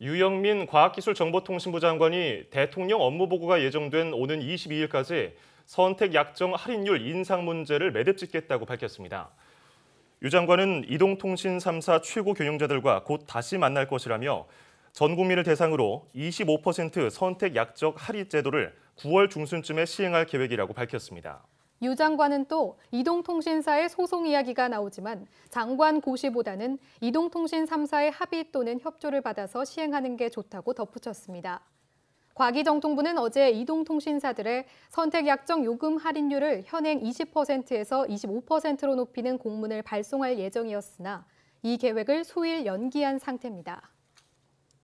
유영민 과학기술정보통신부 장관이 대통령 업무보고가 예정된 오는 22일까지 선택 약정 할인율 인상 문제를 매듭 짓겠다고 밝혔습니다. 유 장관은 이동통신 3사 최고 경영자들과 곧 다시 만날 것이라며 전 국민을 대상으로 25% 선택 약정 할인 제도를 9월 중순쯤에 시행할 계획이라고 밝혔습니다. 유 장관은 또 이동통신사의 소송 이야기가 나오지만 장관 고시보다는 이동통신 3사의 합의 또는 협조를 받아서 시행하는 게 좋다고 덧붙였습니다. 과기정통부는 어제 이동통신사들의 선택약정 요금 할인율을 현행 20%에서 25%로 높이는 공문을 발송할 예정이었으나 이 계획을 수일 연기한 상태입니다.